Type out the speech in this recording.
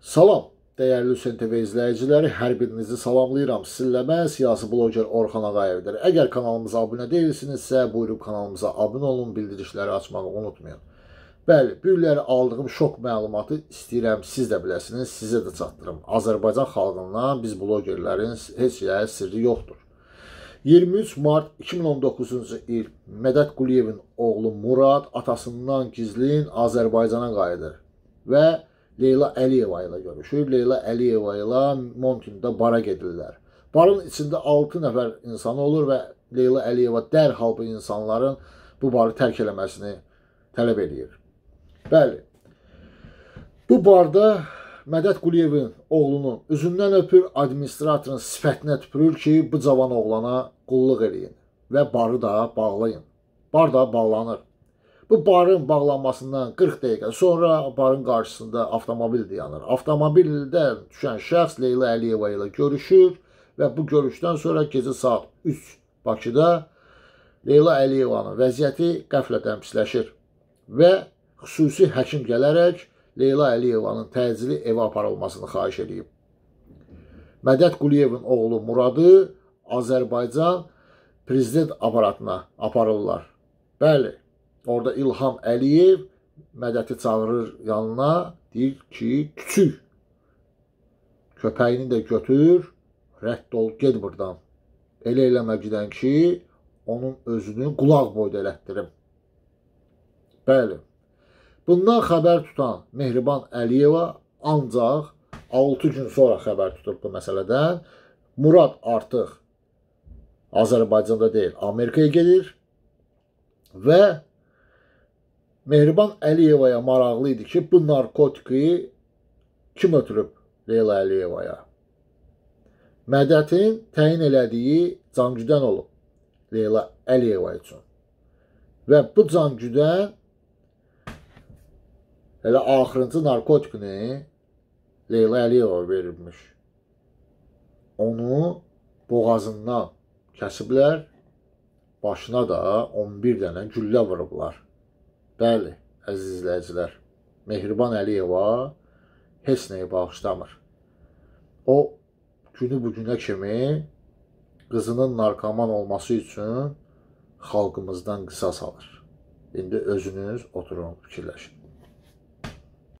Salam, dəyərli Hüseyin TV izləyiciləri, hər birinizi salamlayıram. Sizləmə siyasi bloger Orxan Ağayevdir. Əgər kanalımıza abunə deyilsinizsə, buyurub kanalımıza abunə olun, bildirişləri açmağı unutmayın. Bəli, bugünləri aldığım şok məlumatı istəyirəm siz də biləsiniz, sizə də çatdırım. Azərbaycan xalqından biz blogerlərin heç yerə sirri yoxdur. 23 mart 2019-cu il Mədəd Quliyevin oğlu Murad atasından gizlin Azərbaycana qayıdır və Leyla Əliyeva ilə görüşür. Leyla Əliyeva ilə Monkində bara gedirlər. Barın içində 6 nəfər insan olur və Leyla Əliyeva dərhal bu insanların bu barı tərk eləməsini tələb eləyir. Bəli. Bu barda Mədəd Quliyevin oğlunun üzündən öpür, administratorun sifətinə tüpürür ki, bu cavan oğlana qulluq eləyin və barı da bağlayın. Bar da bağlanır. Bu barın bağlanmasından 40 dəqiqə sonra barın qarşısında avtomobil dayanır. Avtomobildən düşən şəxs Leyla Əliyeva ilə görüşür və bu görüşdən sonra gecə saat 3 Bakıda Leyla Əliyevanın vəziyyəti qəflətən pisləşir və xüsusi həkim gələrək Leyla Əliyevanın təcili evə aparılmasını xahiş edib. Mədəd Quliyevin oğlu Muradı Azərbaycan prezident aparatına aparırlar. Bəli, Orada İlham Əliyev mədəti çağırır yanına, deyir ki, küçük köpəyini də götür, rədd ol, ged buradan. Elə eləməgidən ki, onun özünü qulaq boyda elətdirim. Bəli. Bundan xəbər tutan Mehriban Əliyeva ancaq 6 gün sonra xəbər tutub bu məsələdən. Murad artıq Azərbaycanda deyil, Amerikaya gedir və Mehriban Əliyevaya maraqlı idi ki, bu narkotiki kim ötürüb Leyla Əliyevaya? Mədətin təyin elədiyi Cangüdən olub Leyla Əliyeva üçün. Və bu Cangüdən elə axırıncı narkotikini Leyla Əliyeva verilmiş. Onu boğazından kəsiblər, başına da 11 dənə güllə vurublar. Bəli, əziz izləyicilər, Mehriban Əliyeva heç nəyi bağışlamır. O, günü bugünə kimi qızının narkoman olması üçün xalqımızdan qisas alır. İndi özünüz oturun, fikirləşin.